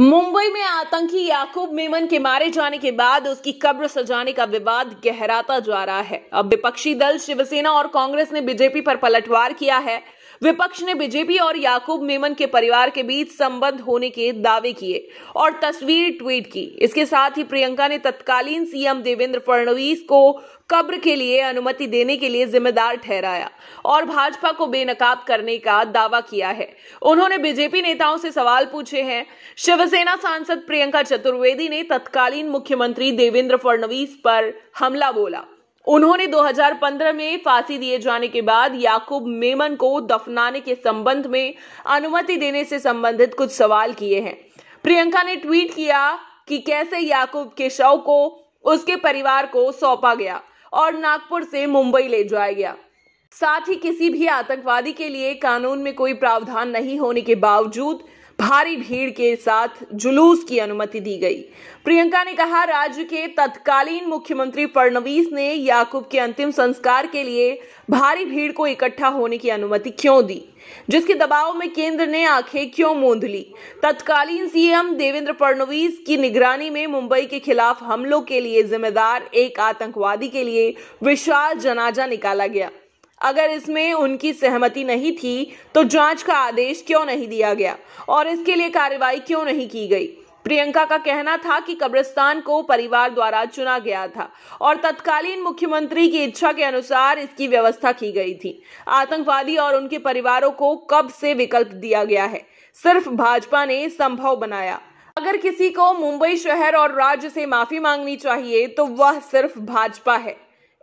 मुंबई में आतंकी याकूब मेमन के मारे जाने के बाद उसकी कब्र सजाने का विवाद गहराता जा रहा है अब विपक्षी दल शिवसेना और कांग्रेस ने बीजेपी पर पलटवार किया है विपक्ष ने बीजेपी और याकूब मेमन के परिवार के बीच संबंध होने के दावे किए और तस्वीर ट्वीट की इसके साथ ही प्रियंका ने तत्कालीन सीएम देवेंद्र फडणवीस को कब्र के लिए अनुमति देने के लिए जिम्मेदार ठहराया और भाजपा को बेनकाब करने का दावा किया है उन्होंने बीजेपी नेताओं से सवाल पूछे हैं शिवसेना सांसद प्रियंका चतुर्वेदी ने तत्कालीन मुख्यमंत्री देवेंद्र फडणवीस पर हमला बोला उन्होंने 2015 में फांसी दिए जाने के बाद याकूब मेमन को दफनाने के संबंध में अनुमति देने से संबंधित कुछ सवाल किए हैं प्रियंका ने ट्वीट किया कि कैसे याकूब के शव को उसके परिवार को सौंपा गया और नागपुर से मुंबई ले जाया गया साथ ही किसी भी आतंकवादी के लिए कानून में कोई प्रावधान नहीं होने के बावजूद भारी भीड़ के साथ जुलूस की अनुमति दी गई प्रियंका ने कहा राज्य के तत्कालीन मुख्यमंत्री फडणवीस ने याकूब के अंतिम संस्कार के लिए भारी भीड़ को इकट्ठा होने की अनुमति क्यों दी जिसके दबाव में केंद्र ने आंखें क्यों मूंद ली तत्कालीन सीएम देवेंद्र फडणवीस की निगरानी में मुंबई के खिलाफ हमलों के लिए जिम्मेदार एक आतंकवादी के लिए विशाल जनाजा निकाला गया अगर इसमें उनकी सहमति नहीं थी तो जांच का आदेश क्यों नहीं दिया गया और इसके लिए कार्रवाई क्यों नहीं की गई प्रियंका का कहना था कि कब्रिस्तान को परिवार द्वारा चुना गया था और तत्कालीन मुख्यमंत्री की इच्छा के अनुसार इसकी व्यवस्था की गई थी आतंकवादी और उनके परिवारों को कब से विकल्प दिया गया है सिर्फ भाजपा ने संभव बनाया अगर किसी को मुंबई शहर और राज्य से माफी मांगनी चाहिए तो वह सिर्फ भाजपा है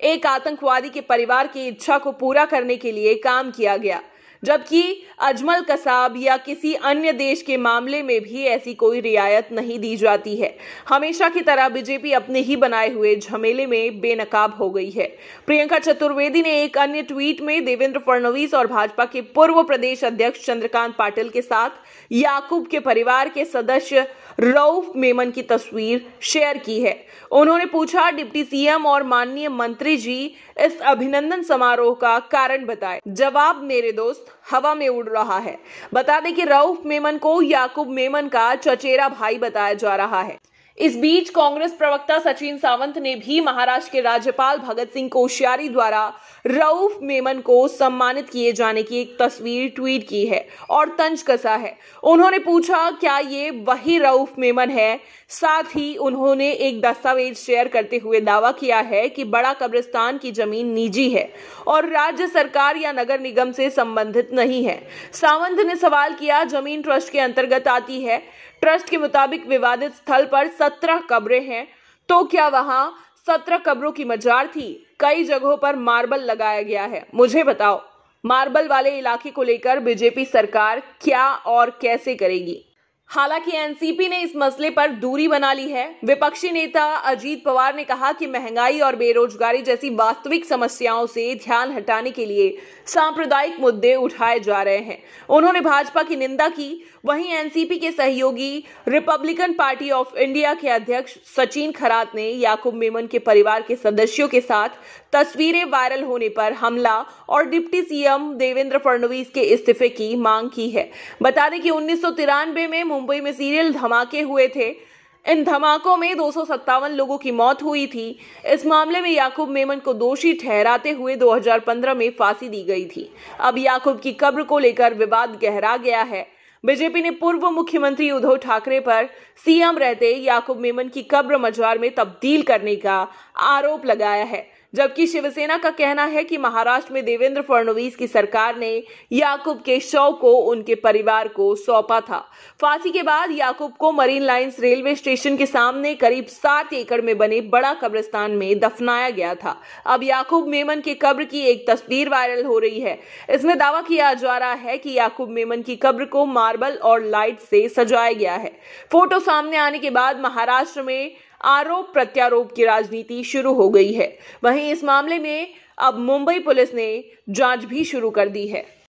एक आतंकवादी के परिवार की इच्छा को पूरा करने के लिए काम किया गया जबकि अजमल कसाब या किसी अन्य देश के मामले में भी ऐसी कोई रियायत नहीं दी जाती है हमेशा की तरह बीजेपी अपने ही बनाए हुए झमेले में बेनकाब हो गई है प्रियंका चतुर्वेदी ने एक अन्य ट्वीट में देवेंद्र फडणवीस और भाजपा के पूर्व प्रदेश अध्यक्ष चंद्रकांत पाटिल के साथ याकूब के परिवार के सदस्य रऊफ मेमन की तस्वीर शेयर की है उन्होंने पूछा डिप्टी सीएम और माननीय मंत्री जी इस अभिनंदन समारोह का कारण बताए जवाब मेरे दोस्त हवा में उड़ रहा है बता दें कि रऊफ मेमन को याकूब मेमन का चचेरा भाई बताया जा रहा है इस बीच कांग्रेस प्रवक्ता सचिन सावंत ने भी महाराष्ट्र के राज्यपाल भगत सिंह कोश्यारी द्वारा रऊफ मेमन को सम्मानित किए जाने की एक तस्वीर ट्वीट की है और तंज कसा है उन्होंने पूछा क्या ये वही रऊफ मेमन है साथ ही उन्होंने एक दस्तावेज शेयर करते हुए दावा किया है कि बड़ा कब्रिस्तान की जमीन निजी है और राज्य सरकार या नगर निगम से संबंधित नहीं है सावंत ने सवाल किया जमीन ट्रस्ट के अंतर्गत आती है ट्रस्ट के मुताबिक विवादित स्थल पर सत्रह कब्रें हैं तो क्या वहां सत्रह कब्रों की मजार थी कई जगहों पर मार्बल लगाया गया है मुझे बताओ मार्बल वाले इलाके को लेकर बीजेपी सरकार क्या और कैसे करेगी हालांकि एनसीपी ने इस मसले पर दूरी बना ली है विपक्षी नेता अजीत पवार ने कहा कि महंगाई और बेरोजगारी जैसी वास्तविक समस्याओं से ध्यान हटाने के लिए सांप्रदायिक मुद्दे उठाए जा रहे हैं उन्होंने भाजपा की निंदा की वहीं एनसीपी के सहयोगी रिपब्लिकन पार्टी ऑफ इंडिया के अध्यक्ष सचिन खरात ने याकूब मेमन के परिवार के सदस्यों के साथ तस्वीरें वायरल होने पर हमला और डिप्टी सीएम देवेंद्र फडणवीस के इस्तीफे की मांग की है बता दें कि उन्नीस में मुंबई में सीरियल धमाके हुए थे इन धमाकों में दो लोगों की मौत हुई थी इस मामले में याकूब मेमन को दोषी ठहराते हुए 2015 में फांसी दी गई थी अब याकूब की कब्र को लेकर विवाद गहरा गया है बीजेपी ने पूर्व मुख्यमंत्री उद्धव ठाकरे पर सीएम रहते याकूब मेमन की कब्र मजार में तब्दील करने का आरोप लगाया है जबकि शिवसेना का कहना है कि महाराष्ट्र में देवेंद्र फडणवीस की सरकार ने याकूब के शव को उनके परिवार को सौंपा था फांसी के बाद याकूब को मरीन लाइन्स रेलवे स्टेशन के सामने करीब सात एकड़ में बने बड़ा कब्रिस्तान में दफनाया गया था अब याकूब मेमन के कब्र की एक तस्वीर वायरल हो रही है इसमें दावा किया जा रहा है कि याकूब मेमन की कब्र को मार्बल और लाइट से सजाया गया है फोटो सामने आने के बाद महाराष्ट्र में आरोप प्रत्यारोप की राजनीति शुरू हो गई है वहीं इस मामले में अब मुंबई पुलिस ने जांच भी शुरू कर दी है